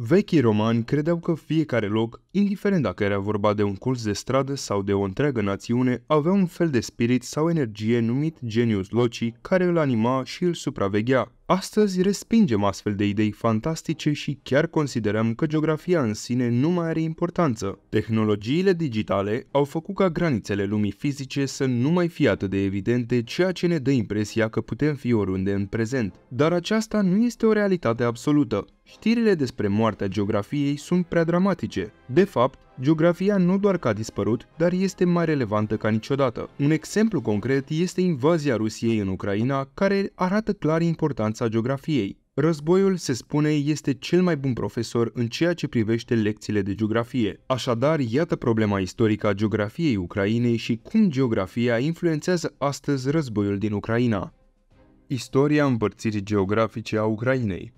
Vechii romani credeau că fiecare loc indiferent dacă era vorba de un curs de stradă sau de o întreagă națiune, avea un fel de spirit sau energie numit genius loci care îl anima și îl supraveghea. Astăzi respingem astfel de idei fantastice și chiar considerăm că geografia în sine nu mai are importanță. Tehnologiile digitale au făcut ca granițele lumii fizice să nu mai fie atât de evidente, ceea ce ne dă impresia că putem fi oriunde în prezent. Dar aceasta nu este o realitate absolută. Știrile despre moartea geografiei sunt prea dramatice. De fapt, geografia nu doar că a dispărut, dar este mai relevantă ca niciodată. Un exemplu concret este invazia Rusiei în Ucraina, care arată clar importanța geografiei. Războiul, se spune, este cel mai bun profesor în ceea ce privește lecțiile de geografie. Așadar, iată problema istorică a geografiei Ucrainei și cum geografia influențează astăzi războiul din Ucraina. Istoria împărțirii geografice a Ucrainei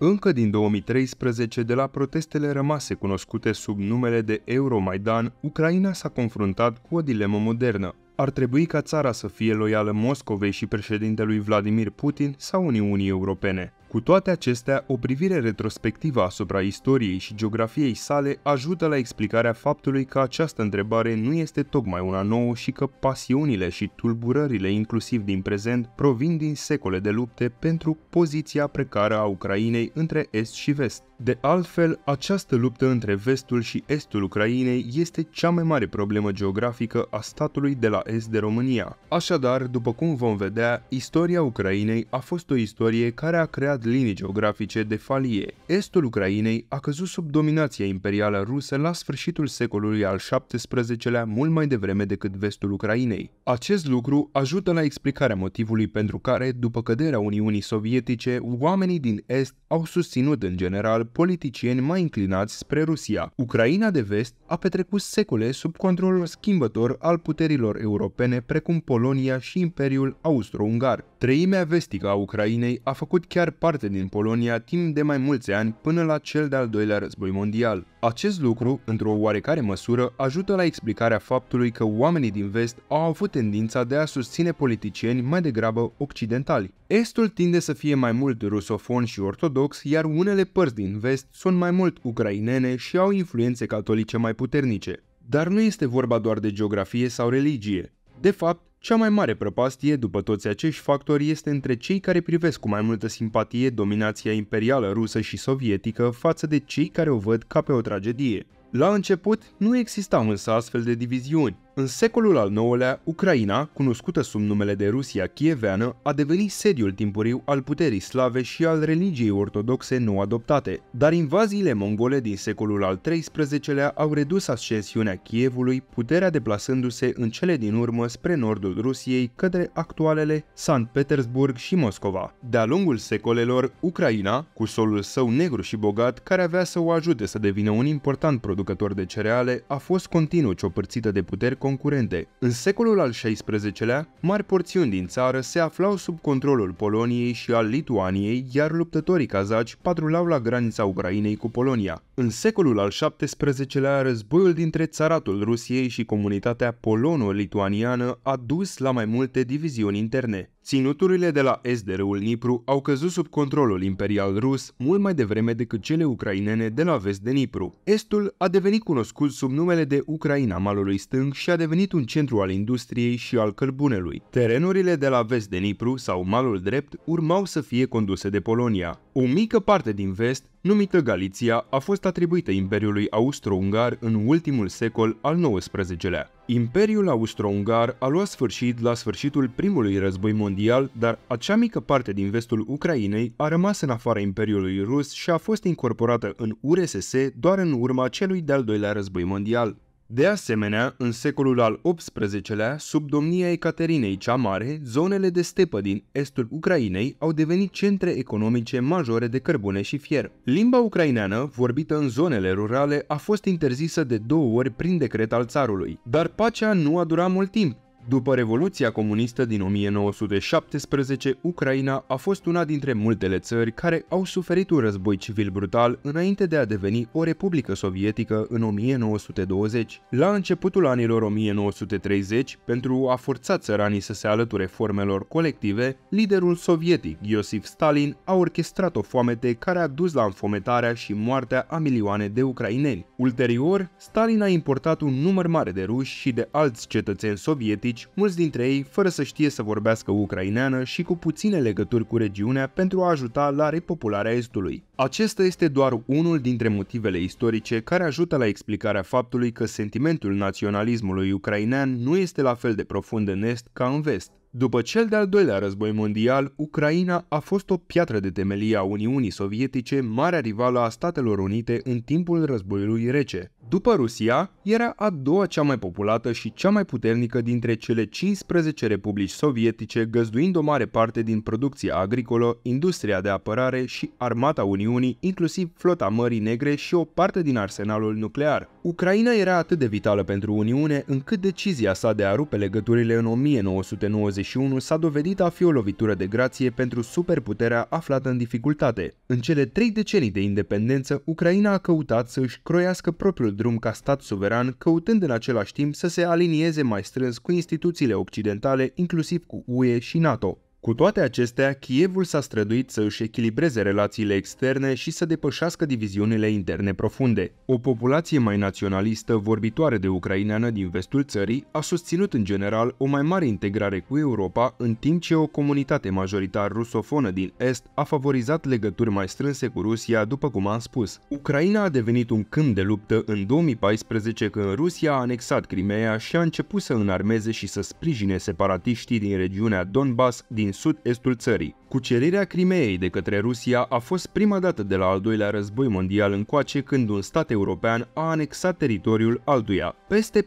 încă din 2013, de la protestele rămase cunoscute sub numele de Euromaidan, Ucraina s-a confruntat cu o dilemă modernă. Ar trebui ca țara să fie loială Moscovei și președintelui Vladimir Putin sau Uniunii Europene. Cu toate acestea, o privire retrospectivă asupra istoriei și geografiei sale ajută la explicarea faptului că această întrebare nu este tocmai una nouă și că pasiunile și tulburările, inclusiv din prezent, provin din secole de lupte pentru poziția precară a Ucrainei între Est și Vest. De altfel, această luptă între vestul și estul Ucrainei este cea mai mare problemă geografică a statului de la est de România. Așadar, după cum vom vedea, istoria Ucrainei a fost o istorie care a creat dat linii geografice de falie. Estul Ucrainei a căzut sub dominația imperială rusă la sfârșitul secolului al XVII-lea, mult mai devreme decât vestul Ucrainei. Acest lucru ajută la explicarea motivului pentru care, după căderea Uniunii Sovietice, oamenii din Est au susținut în general politicieni mai inclinați spre Rusia. Ucraina de vest a petrecut secole sub controlul schimbător al puterilor europene precum Polonia și Imperiul Austro-Ungar. Treimea vestică a Ucrainei a făcut chiar parte din Polonia timp de mai mulți ani până la cel de-al doilea război mondial. Acest lucru, într-o oarecare măsură, ajută la explicarea faptului că oamenii din vest au avut tendința de a susține politicieni mai degrabă occidentali. Estul tinde să fie mai mult rusofon și ortodox, iar unele părți din vest sunt mai mult ucrainene și au influențe catolice mai puternice. Dar nu este vorba doar de geografie sau religie. De fapt, cea mai mare prăpastie după toți acești factori este între cei care privesc cu mai multă simpatie dominația imperială rusă și sovietică față de cei care o văd ca pe o tragedie. La început nu existau însă astfel de diviziuni. În secolul al IX-lea, Ucraina, cunoscută sub numele de Rusia Chieveană, a devenit sediul timpuriu al puterii slave și al religiei ortodoxe nou adoptate, dar invaziile mongole din secolul al XIII-lea au redus ascensiunea Chievului, puterea deplasându-se în cele din urmă spre nordul Rusiei către actualele Sankt Petersburg și Moscova. De-a lungul secolelor, Ucraina, cu solul său negru și bogat, care avea să o ajute să devină un important producător de cereale, a fost continuu ciopărțită de puteri concurente. În secolul al XVI-lea, mari porțiuni din țară se aflau sub controlul Poloniei și al Lituaniei, iar luptătorii cazaci patrulau la granița Ucrainei cu Polonia. În secolul al XVII-lea, războiul dintre țaratul Rusiei și comunitatea polono-lituaniană a dus la mai multe diviziuni interne. Ținuturile de la est de râul Nipru au căzut sub controlul imperial rus mult mai devreme decât cele ucrainene de la vest de Nipru. Estul a devenit cunoscut sub numele de Ucraina Malului Stâng și a devenit un centru al industriei și al cărbunelui. Terenurile de la vest de Nipru sau Malul Drept urmau să fie conduse de Polonia. O mică parte din vest, numită Galiția, a fost atribuită Imperiului Austro-Ungar în ultimul secol al XIX-lea. Imperiul Austro-Ungar a luat sfârșit la sfârșitul primului război mondial, dar acea mică parte din vestul Ucrainei a rămas în afara Imperiului Rus și a fost incorporată în URSS doar în urma celui de-al doilea război mondial. De asemenea, în secolul al XVIII-lea, sub domnia Ecaterinei cea Mare, zonele de stepă din estul Ucrainei au devenit centre economice majore de cărbune și fier. Limba ucraineană, vorbită în zonele rurale, a fost interzisă de două ori prin decret al țarului. Dar pacea nu a durat mult timp, după Revoluția Comunistă din 1917, Ucraina a fost una dintre multele țări care au suferit un război civil brutal înainte de a deveni o republică sovietică în 1920. La începutul anilor 1930, pentru a forța țăranii să se alăture formelor colective, liderul sovietic Iosif Stalin a orchestrat o foamete care a dus la înfometarea și moartea a milioane de ucraineni. Ulterior, Stalin a importat un număr mare de ruși și de alți cetățeni sovietici politici, deci, mulți dintre ei fără să știe să vorbească ucraineană și cu puține legături cu regiunea pentru a ajuta la repopularea Estului. Acesta este doar unul dintre motivele istorice care ajută la explicarea faptului că sentimentul naționalismului ucrainean nu este la fel de profund în Est ca în Vest. După cel de-al doilea război mondial, Ucraina a fost o piatră de temelie a Uniunii Sovietice, marea rivală a Statelor Unite în timpul războiului rece. După Rusia, era a doua cea mai populată și cea mai puternică dintre cele 15 republici sovietice, găzduind o mare parte din producția agricolă, industria de apărare și armata Uniunii, inclusiv flota Mării Negre și o parte din arsenalul nuclear. Ucraina era atât de vitală pentru Uniune, încât decizia sa de a rupe legăturile în 1991 s-a dovedit a fi o lovitură de grație pentru superputerea aflată în dificultate. În cele trei decenii de independență, Ucraina a căutat să își croiască propriul drum ca stat suveran, căutând în același timp să se alinieze mai strâns cu instituțiile occidentale, inclusiv cu UE și NATO. Cu toate acestea, Kievul s-a străduit să își echilibreze relațiile externe și să depășească diviziunile interne profunde. O populație mai naționalistă, vorbitoare de ucraineană din vestul țării, a susținut în general o mai mare integrare cu Europa, în timp ce o comunitate majoritar rusofonă din Est a favorizat legături mai strânse cu Rusia, după cum am spus. Ucraina a devenit un câmp de luptă în 2014 când Rusia a anexat Crimea și a început să înarmeze și să sprijine separatiștii din regiunea Donbass din din sud-estul țării. Cucerirea Crimeei de către Rusia a fost prima dată de la al doilea război mondial încoace când un stat european a anexat teritoriul altuia. Peste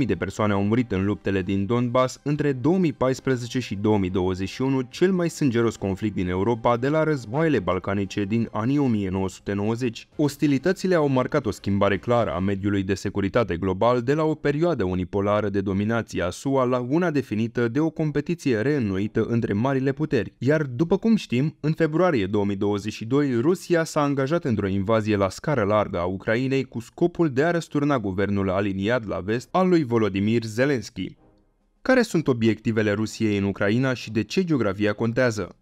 14.000 de persoane au murit în luptele din Donbass între 2014 și 2021, cel mai sângeros conflict din Europa de la războaiele balcanice din anii 1990. Ostilitățile au marcat o schimbare clară a mediului de securitate global de la o perioadă unipolară de dominație a SUA la una definită de o competiție reînnoită între marile puteri. Iar după cum știm, în februarie 2022, Rusia s-a angajat într-o invazie la scară largă a Ucrainei cu scopul de a răsturna guvernul aliniat la vest al lui Volodymyr Zelensky. Care sunt obiectivele Rusiei în Ucraina și de ce geografia contează?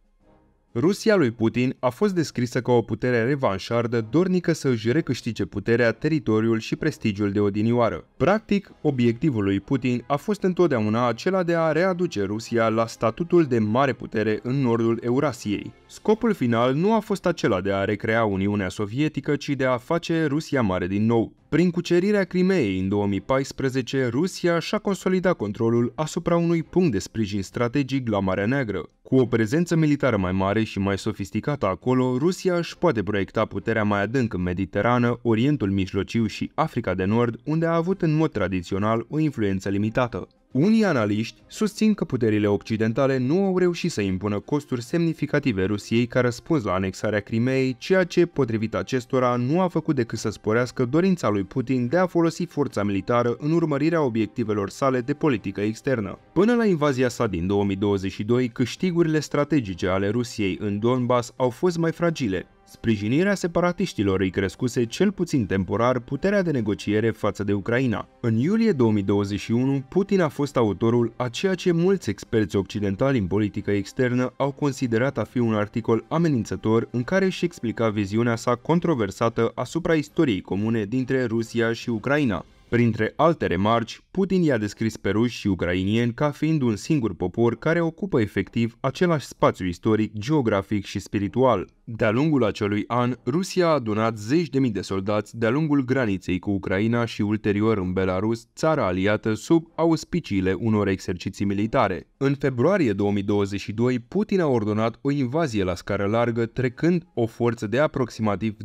Rusia lui Putin a fost descrisă ca o putere revanșardă dornică să își recâștige puterea, teritoriul și prestigiul de odinioară. Practic, obiectivul lui Putin a fost întotdeauna acela de a readuce Rusia la statutul de mare putere în nordul Eurasiei. Scopul final nu a fost acela de a recrea Uniunea Sovietică, ci de a face Rusia mare din nou. Prin cucerirea Crimeei în 2014, Rusia și-a consolidat controlul asupra unui punct de sprijin strategic la Marea Neagră. Cu o prezență militară mai mare și mai sofisticată acolo, Rusia își poate proiecta puterea mai adânc în Mediterană, Orientul Mijlociu și Africa de Nord, unde a avut în mod tradițional o influență limitată. Unii analiști susțin că puterile occidentale nu au reușit să impună costuri semnificative Rusiei ca răspuns la anexarea Crimeei, ceea ce, potrivit acestora, nu a făcut decât să sporească dorința lui Putin de a folosi forța militară în urmărirea obiectivelor sale de politică externă. Până la invazia sa din 2022, câștigurile strategice ale Rusiei în Donbass au fost mai fragile, Sprijinirea separatiștilor îi crescuse cel puțin temporar puterea de negociere față de Ucraina. În iulie 2021, Putin a fost autorul a ceea ce mulți experți occidentali în politică externă au considerat a fi un articol amenințător în care își explica viziunea sa controversată asupra istoriei comune dintre Rusia și Ucraina. Printre alte remarci, Putin i-a descris pe ruși și ucrainieni ca fiind un singur popor care ocupă efectiv același spațiu istoric, geografic și spiritual. De-a lungul acelui an, Rusia a adunat zeci de mii de soldați de-a lungul graniței cu Ucraina și ulterior în Belarus, țara aliată sub auspiciile unor exerciții militare. În februarie 2022, Putin a ordonat o invazie la scară largă, trecând o forță de aproximativ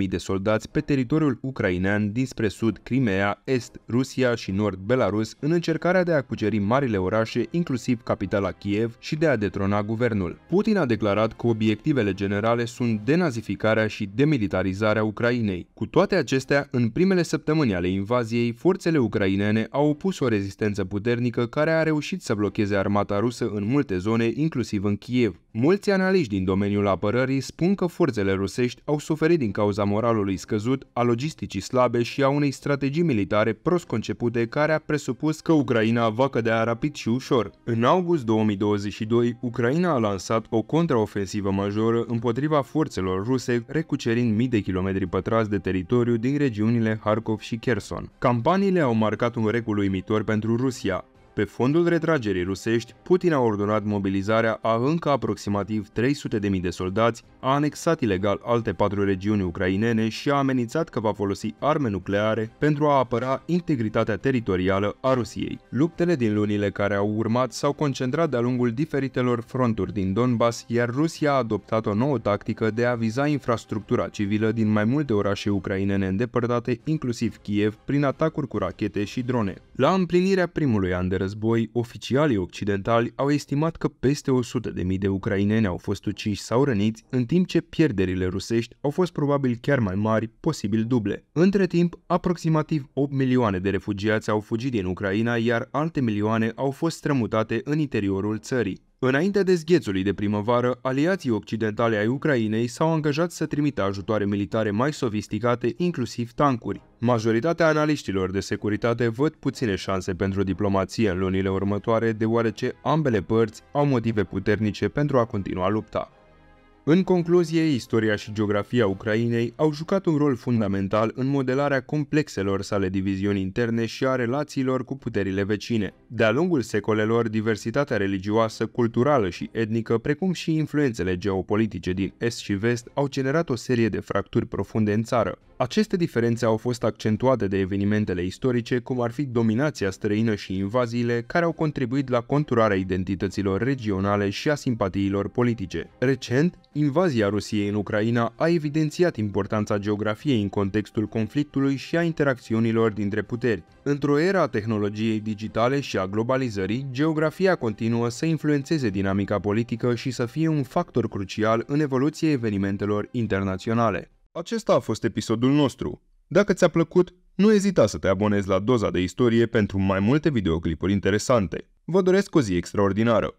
200.000 de soldați pe teritoriul ucrainean dinspre sud Crimea, Est Rusia și Nord Belarus în încercarea de a cuceri marile orașe, inclusiv capitala Kiev, și de a detrona guvernul. Putin a declarat că obiectivele generale sunt denazificarea și demilitarizarea Ucrainei. Cu toate acestea, în primele săptămâni ale invaziei, forțele ucrainene au opus o rezistență puternică care a reușit să blocheze armata rusă în multe zone, inclusiv în Kiev. Mulți analiști din domeniul apărării spun că forțele rusești au suferit din cauza moralului scăzut, a logisticii slabe și a unei strategii militare militare prost concepute care a presupus că Ucraina va cădea rapid și ușor. În august 2022, Ucraina a lansat o contraofensivă majoră împotriva forțelor ruse, recucerind mii de kilometri pătrați de teritoriu din regiunile Harkov și Kherson. Campaniile au marcat un recul uimitor pentru Rusia. Pe fondul retragerii rusești, Putin a ordonat mobilizarea a încă aproximativ 300.000 de soldați, a anexat ilegal alte patru regiuni ucrainene și a amenințat că va folosi arme nucleare pentru a apăra integritatea teritorială a Rusiei. Luptele din lunile care au urmat s-au concentrat de-a lungul diferitelor fronturi din Donbass, iar Rusia a adoptat o nouă tactică de a viza infrastructura civilă din mai multe orașe ucrainene îndepărtate, inclusiv Kiev, prin atacuri cu rachete și drone. La împlinirea primului an de război, oficialii occidentali au estimat că peste 100.000 de ucraineni au fost uciși sau răniți, în timp ce pierderile rusești au fost probabil chiar mai mari, posibil duble. Între timp, aproximativ 8 milioane de refugiați au fugit din Ucraina, iar alte milioane au fost strămutate în interiorul țării. Înainte de zghețului de primăvară, aliații occidentale ai Ucrainei s-au angajat să trimită ajutoare militare mai sofisticate, inclusiv tancuri. Majoritatea analiștilor de securitate văd puține șanse pentru diplomație în lunile următoare, deoarece ambele părți au motive puternice pentru a continua lupta. În concluzie, istoria și geografia Ucrainei au jucat un rol fundamental în modelarea complexelor sale diviziuni interne și a relațiilor cu puterile vecine. De-a lungul secolelor, diversitatea religioasă, culturală și etnică, precum și influențele geopolitice din est și vest, au generat o serie de fracturi profunde în țară. Aceste diferențe au fost accentuate de evenimentele istorice, cum ar fi dominația străină și invaziile, care au contribuit la conturarea identităților regionale și a simpatiilor politice. Recent, invazia Rusiei în Ucraina a evidențiat importanța geografiei în contextul conflictului și a interacțiunilor dintre puteri. Într-o era a tehnologiei digitale și a globalizării, geografia continuă să influențeze dinamica politică și să fie un factor crucial în evoluția evenimentelor internaționale. Acesta a fost episodul nostru. Dacă ți-a plăcut, nu ezita să te abonezi la doza de istorie pentru mai multe videoclipuri interesante. Vă doresc o zi extraordinară!